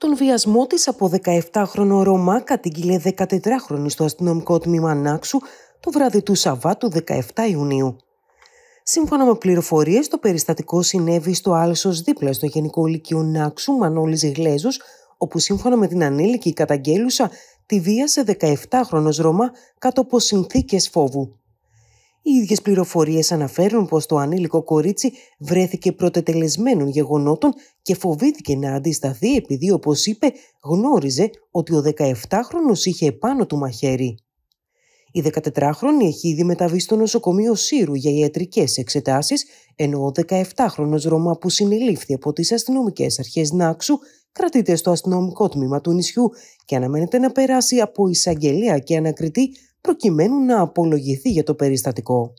Τον βιασμό της από 17χρονο Ρωμά κατήγγειλε 14χρονη στο αστυνομικό τμήμα Νάξου το βράδυ του Σαββάτου 17 Ιουνίου. Σύμφωνα με πληροφορίες, το περιστατικό συνέβη στο Άλσος δίπλα στο Γενικό Λυκείο Νάξου Μανώλης Γλέζος, όπου σύμφωνα με την ανήλικη καταγγέλουσα τη βίασε 17χρονος Ρωμά κάτω από συνθήκες φόβου. Οι ίδιες πληροφορίες αναφέρουν πως το ανήλικο κορίτσι βρέθηκε πρωτετελεσμένων γεγονότων και φοβήθηκε να αντισταθεί επειδή όπως είπε γνώριζε ότι ο 17 χρονο είχε επάνω του μαχαίρι. Η 14χρονη έχει ήδη μεταβεί στο νοσοκομείο Σύρου για ιατρικές εξετάσεις, ενώ ο 17 χρονο Ρωμά που συνελήφθη από τις αστυνομικές αρχές Νάξου κρατείται στο αστυνομικό τμήμα του νησιού και αναμένεται να περάσει από εισαγγελία και ανακριτή προκειμένου να απολογηθεί για το περιστατικό.